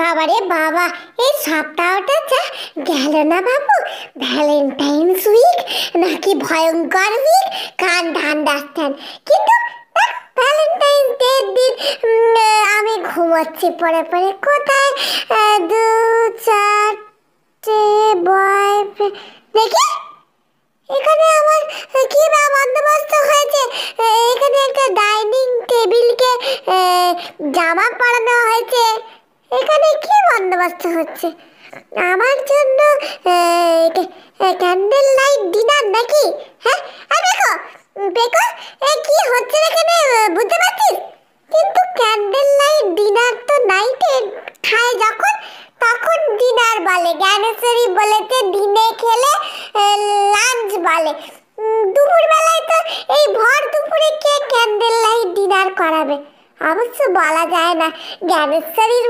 বাবা রে বাবা এই সপ্তাহটা যা গেল না বাবু ভ্যালেন্টাইন্স উইক নাকি ভয়ঙ্কর উইক কান ধান ডাকতেন কিন্তু ভ্যালেন্টাইন্স ডে দিন আমি ঘুমাচ্ছি পরে পরে কোথায় দু চারটে বয়ফ্রেন্ড দেখি এখানে আমার কি বা বন্দোবস্ত হয়েছে এখানে একটা ডাইনিং টেবিলকে জামা পরানো হয়েছে এখানে কি বন্দোবস্ত হচ্ছে আমার জন্য ক্যান্ডেল লাইট ডিনার নাকি হ্যাঁ আর দেখো দেখো এ কি হচ্ছে এখানে বুঝতে পারছিস কিন্তু ক্যান্ডেল লাইট ডিনার তো নাইটে খায় যখন তখন ডিনার বলে জ্ঞানেশ্বরী বলেছে দিনে খেলে লাঞ্চ বলে দুপুরবেলায় তো এই ভর দুপুরে কে ক্যান্ডেল লাইট ডিনার করাবে অবশ্য বলা যায় না জ্ঞানেশ্বরীর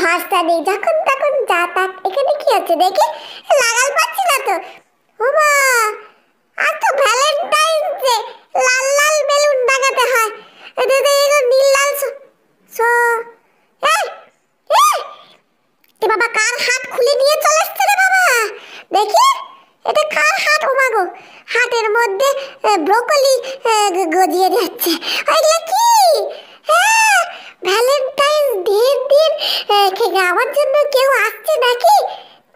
ভাষা নেই যখন তখন যা তা এখানে কি আছে দেখি লাগাল পাচ্ছি না তো ওমা আজ তো ভ্যালেন্টাইন ডে লাল লাল বেলুন লাগাতে হয় এটা এগুলো নীল লাল সো এ বাবা কার হাত খুলে নিয়ে চলে এসছে রে বাবা দেখি এটা কার হাত ওমাগো হাতের মধ্যে ব্রোকলি গজিয়ে যাচ্ছে ওইগুলো আমার জন্য কেউ আসছে নাকি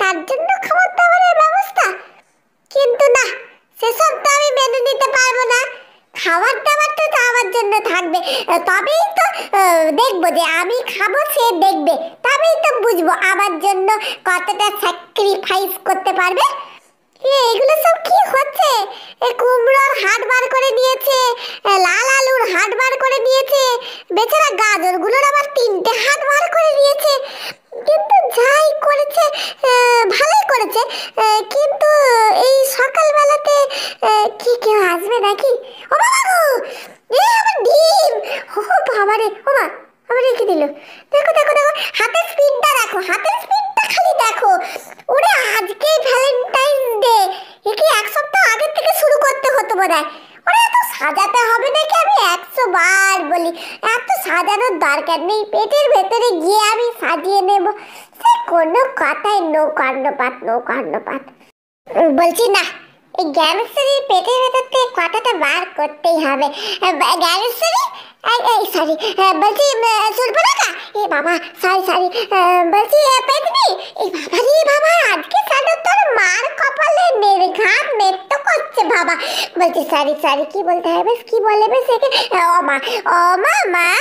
তার জন্য খাবার দাবারের ব্যবস্থা কিন্তু না সেসব তো আমি মেনে নিতে পারবো না খাবার দাবার তো আমার জন্য থাকবে তবেই তো দেখবো যে আমি খাবো সে দেখবে তবেই তো বুঝবো আমার জন্য কতটা স্যাক্রিফাইস করতে পারবে এগুলো সব কি হচ্ছে কুমড়োর হাট বার করে দিয়েছে লাল আলুর হাট বার করে দিয়েছে বেচারা গাজরগুলোর আবার তিনটে হাট বার করে দিয়েছে কিন্তু যাই করেছে ভালোই করেছে কিন্তু এই সকালবেলাতে কি কেউ আসবে নাকি ও বাবা ডিম ও বাবা রে ও মা করে রেখে দিল দেখো দেখো দেখো হাতের স্পিডটা দেখো হাতের স্পিডটা খালি দেখো ওরে আজকে ভ্যালেন্টাইন ডে একে এক সপ্তাহ আগে থেকে শুরু করতে হতো বোধহয় ওরে এত সাজাতে হবে নাকি আমি একশো বার বলি এত সাজানোর দরকার নেই পেটের ভেতরে গিয়ে আমি সাজিয়ে নেব সে কোনো কথাই নো কর্ণপাত নো কর্ণপাত বলছি না এই গ্যাংস্টারের পেটের ভেতর থেকে কথাটা বার করতেই হবে গ্যাংস্টারি सॉरी बल्कि सुरबला का ए बाबा सॉरी सॉरी बल्कि पेदनी ए बाबा रे बाबा आज के साथ तोर मार कपाले मेरे घाट में तो कुछ बाबा बल्कि सॉरी सॉरी की बोलता है बस की बोले बस एक ओ मां ओ मां मां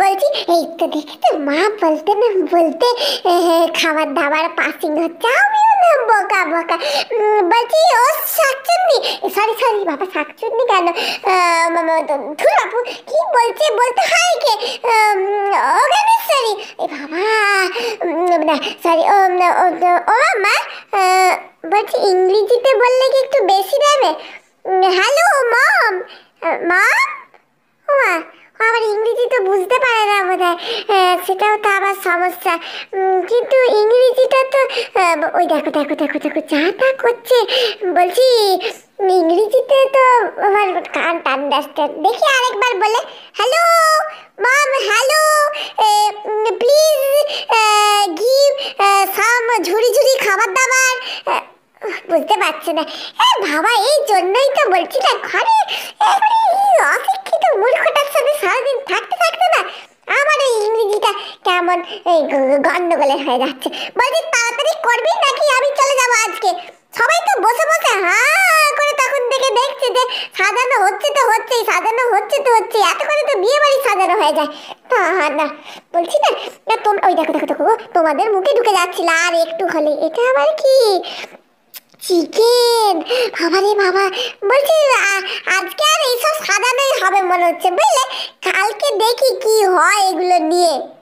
বলছি এই তো দেখি তো মা বলতে না বলতে খাবার দাবার পাসিং হচ্ছে বোকা বোকা বলছি ও শাকচুন্নি সরি সরি বাবা শাকচুন্নি কেন ধুর বাপু কি বলছে বলতে হয় কে অগানেশ্বরী এ বাবা না সরি ও ও মা বলছি ইংরেজিতে বললে কি একটু বেশি দেবে হ্যালো মম মা ও মা আবার ইংরেজি তো বুঝতে পারে না বোধ হয় সেটাও তো আবার সমস্যা কিন্তু ইংরেজিটা তো ওই দেখো দেখো দেখো দেখো যা তা করছে বলছি ইংরেজিতে তো আমার কান টান ডাস্টার দেখি আরেকবার বলে hello mum hello please give some ঝুড়ি ঝুড়ি খাবার দাবার বুঝতে পারছে না বাবা এই জন্যই তো বলছি না ঘরে অশিক্ষিত মূর্খ গন্ডগোলের হয়ে যাচ্ছে বলছি তাড়াতাড়ি করবি নাকি আমি চলে যাবো আজকে সবাই তো বসে বসে হ্যাঁ করে তখন দেখছে যে সাজানো হচ্ছে তো হচ্ছে সাজানো হচ্ছে তো হচ্ছে এত করে তো বিয়ে বাড়ি সাজানো হয়ে যায় তা না বলছি না না তোমরা ওই দেখো দেখো দেখো তোমাদের মুখে ঢুকে যাচ্ছিল আর একটু হলে এটা আবার কি চিকেন বাবা রে বাবা বলছি আজকে আর এইসব সাজানোই হবে মনে হচ্ছে বুঝলে কালকে দেখি কি হয় এগুলো নিয়ে